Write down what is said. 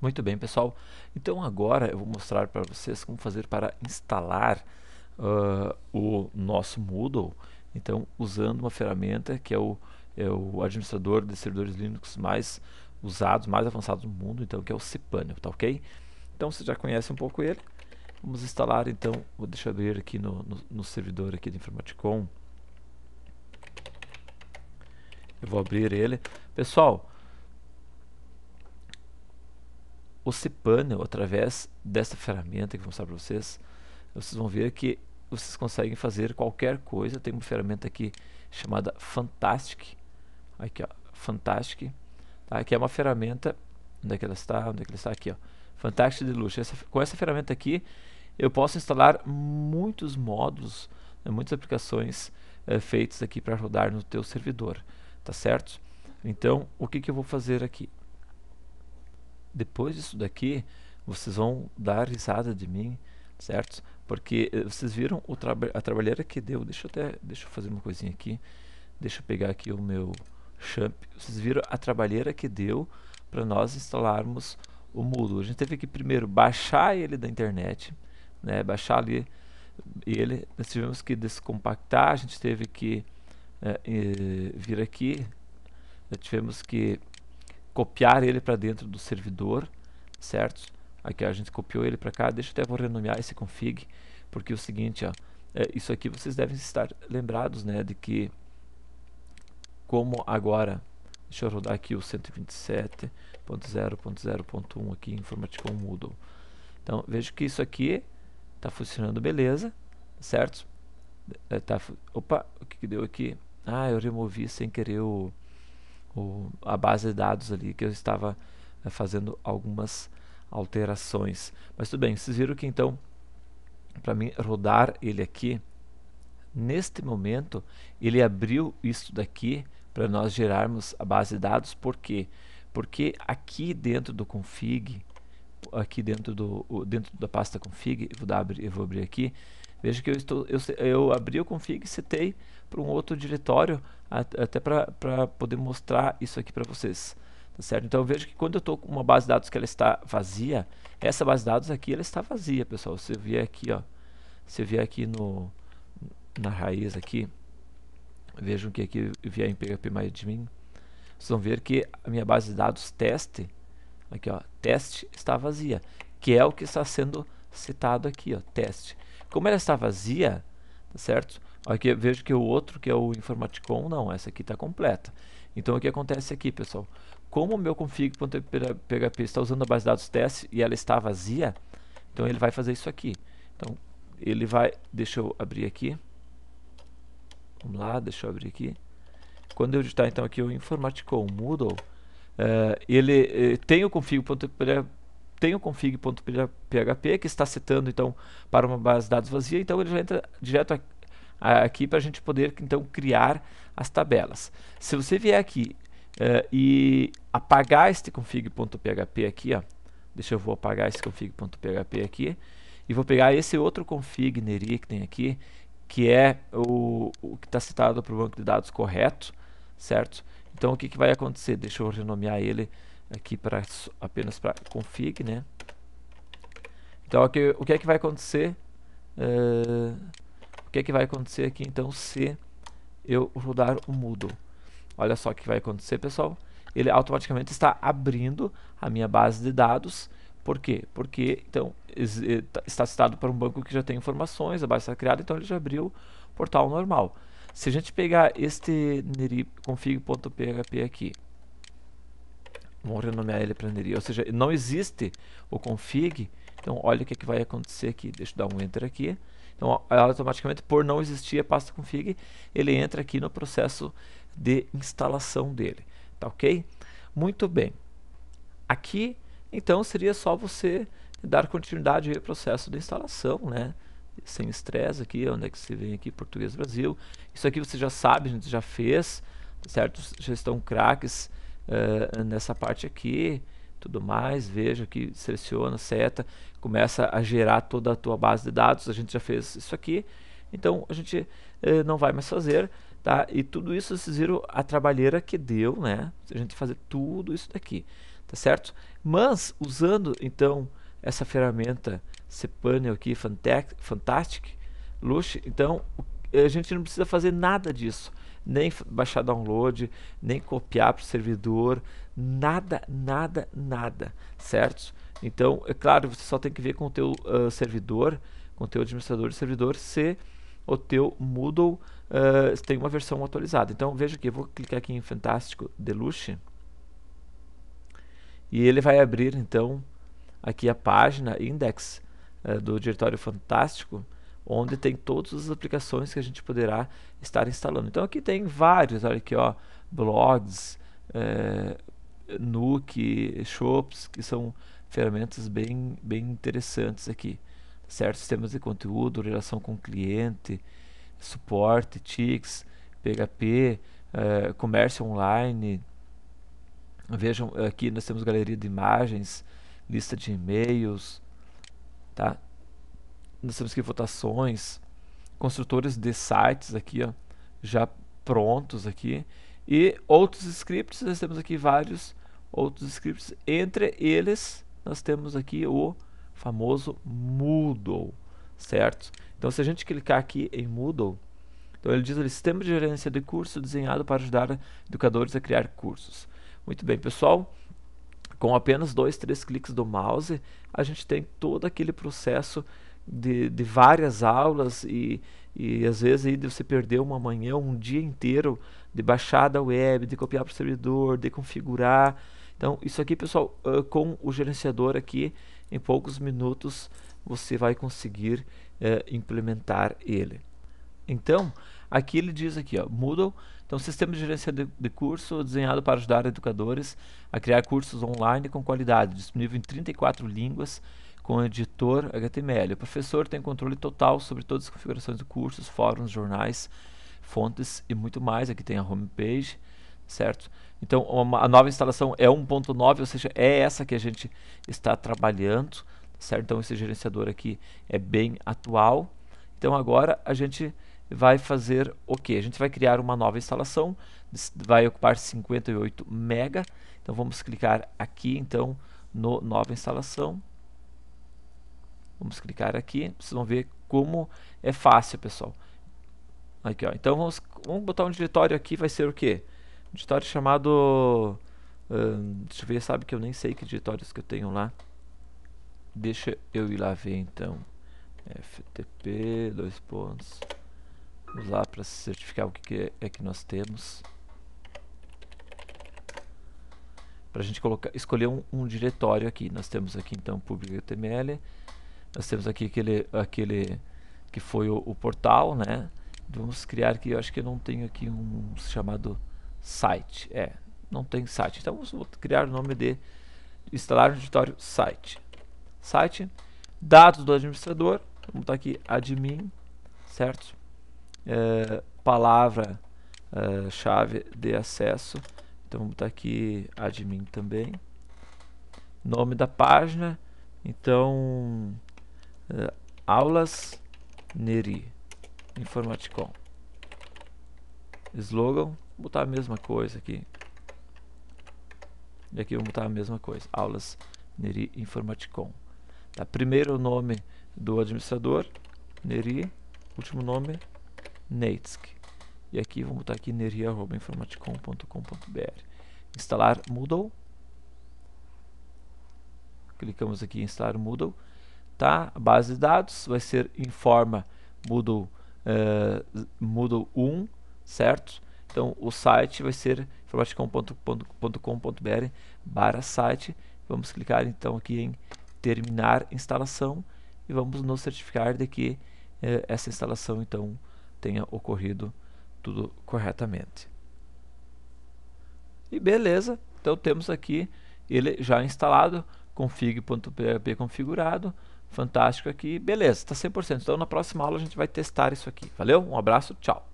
Muito bem, pessoal. Então agora eu vou mostrar para vocês como fazer para instalar uh, o nosso Moodle. Então, usando uma ferramenta que é o, é o administrador de servidores Linux mais usados, mais avançados do mundo, então que é o cPanel, tá ok? Então você já conhece um pouco ele. Vamos instalar então, vou deixar abrir aqui no, no, no servidor aqui do Informaticon. Eu vou abrir ele. Pessoal, o cPanel, através dessa ferramenta que vou mostrar para vocês, vocês vão ver que vocês conseguem fazer qualquer coisa. Tem uma ferramenta aqui chamada Fantastic, aqui ó, Fantastic, tá? é uma ferramenta, onde é que ela está? Onde é que ela está? Aqui ó, Fantastic Deluxe. Essa, com essa ferramenta aqui eu posso instalar muitos módulos, né, muitas aplicações é, feitas aqui para rodar no teu servidor, tá certo? Então, o que, que eu vou fazer aqui? depois disso daqui, vocês vão dar risada de mim, certo? Porque eh, vocês viram o a trabalheira que deu. Deixa eu até, deixa eu fazer uma coisinha aqui. Deixa eu pegar aqui o meu champ. Vocês viram a trabalheira que deu para nós instalarmos o Moodle. A gente teve que primeiro baixar ele da internet, né? Baixar ali ele, nós tivemos que descompactar, a gente teve que é, vir aqui, Nós tivemos que copiar ele para dentro do servidor, certo? Aqui ó, a gente copiou ele para cá, deixa eu até vou renomear esse config, porque é o seguinte, ó, é, isso aqui vocês devem estar lembrados, né, de que como agora, deixa eu rodar aqui o 127.0.0.1 aqui, Informaticon Moodle. Então, vejo que isso aqui está funcionando beleza, certo? É, tá, opa, o que, que deu aqui? Ah, eu removi sem querer o o, a base de dados ali que eu estava eh, fazendo algumas alterações. Mas tudo bem, vocês viram que então, para mim rodar ele aqui, neste momento, ele abriu isso daqui para nós gerarmos a base de dados, por quê? Porque aqui dentro do config, aqui dentro, do, dentro da pasta config, eu vou, dar, eu vou abrir aqui, veja que eu, estou, eu, eu abri o config, citei para um outro diretório, até para poder mostrar isso aqui para vocês. Tá certo? Então veja vejo que quando eu estou com uma base de dados que ela está vazia, essa base de dados aqui ela está vazia, pessoal. Você vier aqui, ó, você vier aqui no na raiz aqui, vejam que aqui vier em PHP MyAdmin, vocês vão ver que a minha base de dados teste, aqui ó, teste está vazia, que é o que está sendo citado aqui, ó, teste. Como ela está vazia, tá certo? Aqui vejo que o outro, que é o Informaticon, não, essa aqui está completa. Então o que acontece aqui, pessoal? Como o meu config.php está usando a base de dados teste e ela está vazia, então ele vai fazer isso aqui. Então ele vai, deixa eu abrir aqui. Vamos lá, deixa eu abrir aqui. Quando eu digitar então aqui o Informaticon Moodle, uh, ele tem o config.php tem o config.php que está setando então para uma base de dados vazia, então ele já entra direto aqui aqui para a gente poder então criar as tabelas. Se você vier aqui uh, e apagar este config.php aqui, ó, deixa eu vou apagar esse config.php aqui e vou pegar esse outro config neri que tem aqui, que é o, o que está citado para o banco de dados correto, certo? Então o que, que vai acontecer? Deixa eu renomear ele aqui para apenas para config, né? Então aqui, o que é que vai acontecer? Uh, o que, é que vai acontecer aqui então se eu rodar o Moodle? Olha só o que vai acontecer, pessoal. Ele automaticamente está abrindo a minha base de dados. Por quê? Porque então, tá, está citado para um banco que já tem informações, a base está criada, então ele já abriu o portal normal. Se a gente pegar este config.php aqui, vamos renomear ele para Neri, ou seja, não existe o config, então olha o que, é que vai acontecer aqui, deixa eu dar um enter aqui, então, automaticamente, por não existir a pasta config, ele entra aqui no processo de instalação dele. Tá ok? Muito bem. Aqui, então, seria só você dar continuidade ao processo de instalação, né? Sem estresse aqui, onde é que você vem aqui, Português Brasil. Isso aqui você já sabe, a gente já fez, certo? Já estão craques uh, nessa parte aqui tudo mais, veja que seleciona, seta, começa a gerar toda a tua base de dados, a gente já fez isso aqui, então a gente eh, não vai mais fazer, tá? E tudo isso vocês viram a trabalheira que deu, né? A gente fazer tudo isso daqui, tá certo? Mas usando então essa ferramenta cPanel aqui, Fantastic, Lush, então a gente não precisa fazer nada disso nem baixar download, nem copiar para o servidor, nada, nada, nada, certo? Então, é claro, você só tem que ver com o teu uh, servidor, com o teu administrador de servidor, se o teu Moodle uh, tem uma versão atualizada. Então, veja aqui, eu vou clicar aqui em Fantástico Deluxe, e ele vai abrir, então, aqui a página index uh, do diretório Fantástico, onde tem todas as aplicações que a gente poderá estar instalando. Então aqui tem vários, olha aqui, ó, blogs, é, eh, Nuke, Shops, que são ferramentas bem, bem interessantes aqui. Certo? Sistemas de conteúdo, relação com cliente, suporte, TICs, PHP, é, eh, comércio online. Vejam, aqui nós temos galeria de imagens, lista de e-mails, tá? nós temos aqui votações, construtores de sites aqui, ó, já prontos aqui, e outros scripts, nós temos aqui vários outros scripts, entre eles nós temos aqui o famoso Moodle, certo? Então se a gente clicar aqui em Moodle, então ele diz o sistema de gerência de curso desenhado para ajudar educadores a criar cursos. Muito bem, pessoal, com apenas dois, três cliques do mouse, a gente tem todo aquele processo de, de várias aulas e, e às vezes aí você perdeu uma manhã, um dia inteiro de baixar da web, de copiar para o servidor, de configurar. Então, isso aqui, pessoal, com o gerenciador aqui, em poucos minutos você vai conseguir implementar ele. Então, aqui ele diz aqui, ó, Moodle, então sistema de gerência de, de, curso desenhado para ajudar educadores a criar cursos online com qualidade, disponível em 34 línguas com o editor HTML. O professor tem controle total sobre todas as configurações do curso, fóruns, jornais, fontes e muito mais. Aqui tem a homepage, certo? Então uma, a nova instalação é 1.9, ou seja, é essa que a gente está trabalhando, certo? Então esse gerenciador aqui é bem atual. Então agora a gente vai fazer o que? A gente vai criar uma nova instalação, vai ocupar 58 mega. Então vamos clicar aqui então no nova instalação. Vamos clicar aqui, vocês vão ver como é fácil, pessoal. Aqui, ó. Então vamos, vamos botar um diretório aqui, vai ser o quê? Um diretório chamado... Hum, deixa eu ver, sabe que eu nem sei que diretórios que eu tenho lá. Deixa eu ir lá ver então. FTP, dois pontos. Vamos lá para certificar o que, que é, é que nós temos. Para a gente colocar, escolher um, um, diretório aqui. Nós temos aqui então public.html. Nós temos aqui aquele, aquele que foi o, o portal, né? Vamos criar aqui, eu acho que eu não tenho aqui um chamado site. É, não tem site. Então vamos criar o nome de instalar no diretório site. Site, dados do administrador, vamos botar aqui admin, certo? É, palavra é, chave de acesso, então vamos botar aqui admin também. Nome da página, então uh, aulas Neri Informaticon. Slogan, vou botar a mesma coisa aqui. E aqui vou botar a mesma coisa, aulas Neri Informaticon. Tá, primeiro o nome do administrador, Neri, último nome, neitzk. E aqui vamos botar aqui neri.informaticom.com.br Instalar Moodle. Clicamos aqui em instalar Moodle tá? A base de dados vai ser em Moodle, uh, Moodle 1, certo? Então o site vai ser informaticom.com.br barra site. Vamos clicar então aqui em terminar instalação e vamos nos certificar de que eh, essa instalação então tenha ocorrido tudo corretamente. E beleza, então temos aqui ele já instalado, config.php configurado, fantástico aqui. Beleza, está 100%. Então na próxima aula a gente vai testar isso aqui. Valeu, um abraço, tchau.